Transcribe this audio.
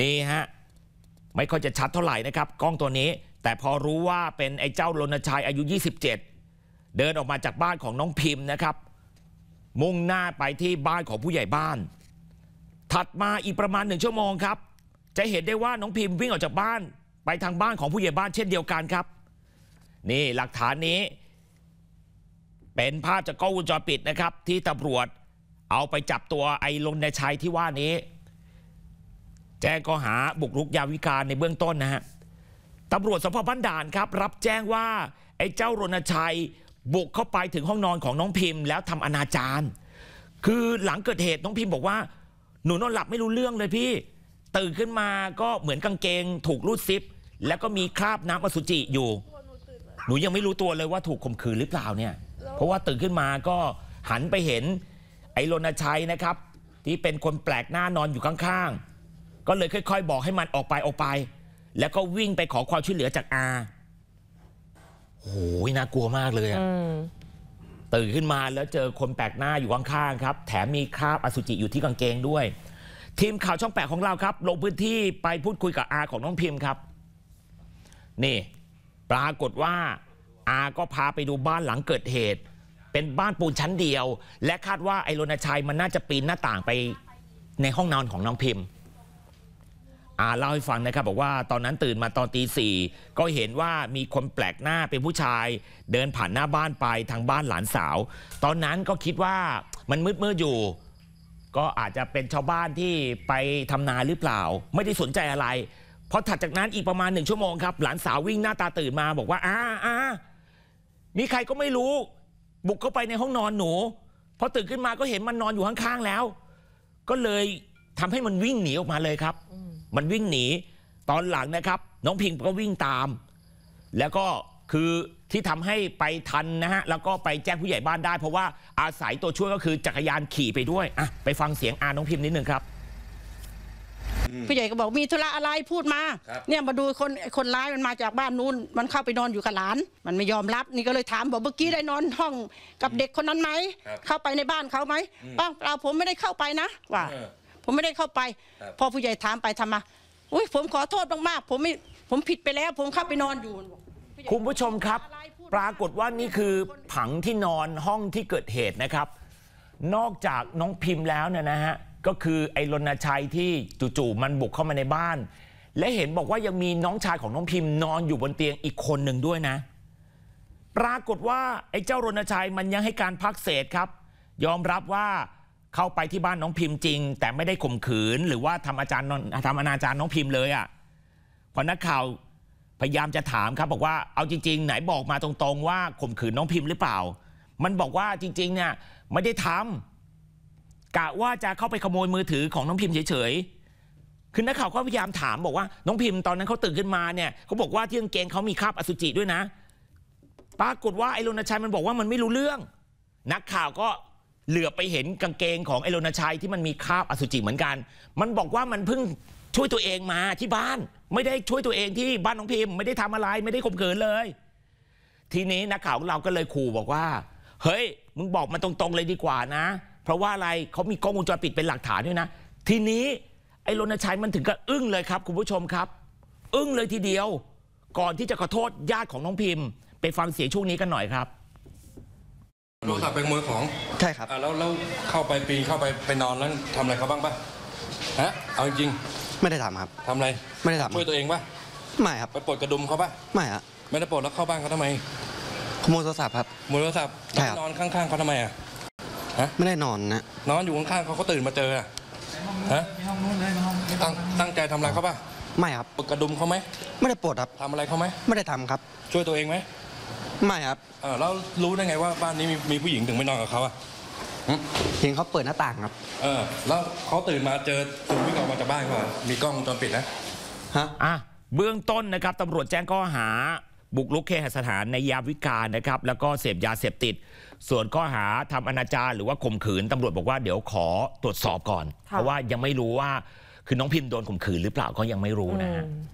นี่ฮะไม่ค่อยจะชัดเท่าไหร่นะครับกล้องตัวนี้ แต่พอรู้ว่าเป็นไอ้เจ้าลนชัยอายุ 27 เดินออกมาจากบ้านของน้องพิมพ์นะครับ มุ่งหน้าไปที่บ้านของผู้ใหญ่บ้าน ถัดมาอีกประมาณหนึ่งชั่วโมงครับ จะเห็นได้ว่าน้องพิมพ์วิ่งออกจากบ้านไปทางบ้านของผู้ใหญ่บ้าน เช่นเดียวกันครับ นี่หลักฐานนี้เป็นภาพจากกล้องวงจรปิดนะครับ ที่ตำรวจเอาไปจับตัวไอ้ลนชัยที่ว่านี้แจ้งข้อหาบุกรุกยาวิการในเบื้องต้นนะฮะ ตำรวจสพบ้านด่านครับ รับแจ้งว่าไอ้เจ้ารณชัยบุกเข้าไปถึงห้องนอนของน้องพิมพ์ แล้วทำอนาจาร คือหลังเกิดเหตุน้องพิมพ์บอกว่า หนูนอนหลับไม่รู้เรื่องเลยพี่ ตื่นขึ้นมาก็เหมือนกางเกง ถูกรูดซิป แล้วก็มีคราบน้ำอสุจิอยู่ หนูยังไม่รู้ตัวเลยว่าถูกข่มขืนหรือเปล่าเนี่ย เพราะว่าตื่นขึ้นมาก็หันไปเห็นไอ้รณชัยนะครับ ที่เป็นคนแปลกหน้านอนอยู่ข้างๆก็เลยค่อยๆ บอกให้มันออกไปออกไป แล้วก็วิ่งไปขอความช่วยเหลือจากอาโอ้ยน่ากลัวมากเลยอะตื่นขึ้นมาแล้วเจอคนแปลกหน้าอยู่ข้าง ๆ ครับ แถมมีคราบอสุจิอยู่ที่กางเกงด้วย ทีมข่าวช่องแปดของเราครับลงพื้นที่ไปพูดคุยกับอาของน้องพิมพ์ครับนี่ ปรากฏว่า อาก็พาไปดูบ้านหลังเกิดเหตุ เป็นบ้านปูนชั้นเดียว และคาดว่าไอรณชัยมันน่าจะปีนหน้าต่างไป ในห้องนอนของน้องพิมพ์อาเล่าให้ฟังนะครับบอกว่าตอนนั้นตื่นมาตอนตีสี่ก็เห็นว่ามีคนแปลกหน้าเป็นผู้ชาย เดินผ่านหน้าบ้านไปทางบ้านหลานสาว ตอนนั้นก็คิดว่ามันมืดมืดอยู่ ก็อาจจะเป็นชาวบ้านที่ไปทำนาหรือเปล่าไม่ได้สนใจอะไรพอถัดจากนั้นอีกประมาณหนึ่งชั่วโมงครับ หลานสาววิ่งหน้าตาตื่นมาบอกว่าอ้าอ้ามีใครก็ไม่รู้ บุกเข้าไปในห้องนอนหนูพอตื่นขึ้นมาก็เห็นมันนอนอยู่ข้างๆแล้ว ก็เลยทำให้มันวิ่งหนีออกมาเลยครับมันวิ่งหนีตอนหลังนะครับ น้องพิงก็วิ่งตาม แล้วก็คือที่ทำให้ไปทันนะฮะแล้วก็ไปแจ้งผู้ใหญ่บ้านได้ เพราะว่าอาศัยตัวช่วยก็คือจักรยานขี่ไปด้วยอ่ะไปฟังเสียงอาน้องพิมนิดนึงครับผู้ใหญ่ก็บอกมีธุระอะไรพูดมา เนี่ยมาดูคนคนร้ายมันมาจากบ้านนู้น มันเข้าไปนอนอยู่กับหลาน มันไม่ยอมรับ นี่ก็เลยถามบอกเมื่อกี้ได้นอนห้องกับเด็กคนนั้นไหมเข้าไปในบ้านเขาไหมป้าเปล่าผมไม่ได้เข้าไปนะว่าผมไม่ได้เข้าไป พอผู้ใหญ่ถามไปทำมา อุ้ยผมขอโทษมากๆ ผมไม่ผมผิดไปแล้วผมเข้าไปนอนอยู่่คุณผู้ชมครับ ปรากฏว่านี่คือผังที่นอนห้องที่เกิดเหตุนะครับ นอกจากน้องพิมพ์แล้วเนี่ยนะฮะก็คือไอ้รณชัยที่จู่ๆมันบุกเข้ามาในบ้าน และเห็นบอกว่ายังมีน้องชายของน้องพิมพ์ นอนอยู่บนเตียงอีกคนหนึ่งด้วยนะ ปรากฏว่าไอ้เจ้ารณชัยมันยังให้การพักเศษครับ ยอมรับว่าเข้าไปที่บ้านน้องพิมพ์จริง แต่ไม่ได้ข่มขืน หรือว่าทำอาจารย์ทำอนาจารน้องพิมพ์เลยอ่ะพอนักข่าว พยายามจะถามครับบอกว่าเอาจริงๆไหนบอกมาตรงๆว่าข่มขืนน้องพิมพ์หรือเปล่า มันบอกว่าจริง ๆ เนี่ยไม่ได้ทำกะว่าจะเข้าไปขโมยมือถือของน้องพิมพ์เฉยๆคือนักข่าวก็พยายามถามบอกว่าน้องพิมพ์ตอนนั้นเขาตื่นขึ้นมาเนี่ยเขาบอกว่าที่กางเกงเขามีคราบอสุจิด้วยนะ ปรากฏว่าไอ้รณชัยมันบอกว่ามันไม่รู้เรื่อง นักข่าวก็เหลือไปเห็นกางเกงของไอโลนชัย ที่มันมีคราบอสุจิเหมือนกัน มันบอกว่ามันเพิ่งช่วยตัวเองมาที่บ้านไม่ได้ช่วยตัวเองที่บ้านน้องพิมพ์ไม่ได้ทำอะไรไม่ได้ข่มขืนเลย ทีนี้นักข่าวของเราก็เลยขู่บอกว่าเฮ้ยมึงบอกมาตรงๆเลยดีกว่านะ เพราะว่าอะไรเขามีกล้องวงจรปิดเป็นหลักฐานด้วยนะ ทีนี้ไอ้รนชัยมันถึงกับอึ้งเลยครับคุณผู้ชมครับ อึ้งเลยทีเดียว ก่อนที่จะขอโทษญาติของน้องพิมพ์ไปฟังเสียงช่วงนี้กันหน่อยครับโทรศัพท์เป็นขโมยของใช่ครับแล้วแล้วเข้าไปปีนเข้าไปไปนอนแล้วทำอะไรเขาบ้างปะฮะเอาจริงไม่ได้ทำครับทำอะไร ไม่ได้ทำช่วยตัวเองปะไม่ครับไปปลดกระดุมเขาปะไม่ฮะไม่ได้ปลดแล้วเข้าบ้านเขาทำไมขโมยโทรศัพท์ครับขโมยโทรศัพท์ใช่ครับไปนอนข้าง ๆเขาทำไมอ่ะไม่ได้นอนนะ นอนอยู่ข้างๆเขาเขาตื่นมาเจออ่ะฮะตั้งตั้งใจทำอะไรเขาปะไม่ครับปลดกระดุมเขาไหมไม่ได้ปลดครับทำอะไรเขาไหมไม่ได้ทำครับ ช่วยตัวเองไหมไม่ครับเออแล้วรู้ได้ไงว่าบ้านนี้มีมีผู้หญิงถึงไม่นอนกับเขาอ่ะเห็นเขาเปิดหน้าต่างครับเออแล้วเขาตื่นมาเจอคุณวิ่งออกมาจากบ้านเขาอะมีกล้องจอปิดนะฮะอ่ะเบื้องต้นนะครับตำรวจแจ้งข้อหาบุกรุกเคหสถานในยามวิกาลนะครับ แล้วก็เสพยาเสพติด ส่วนข้อหาทำอนาจารหรือว่าข่มขืนตำรวจบอกว่าเดี๋ยวขอตรวจสอบก่อน เพราะว่ายังไม่รู้ว่าคือน้องพิมพ์โดนข่มขืนหรือเปล่าก็ยังไม่รู้นะฮะ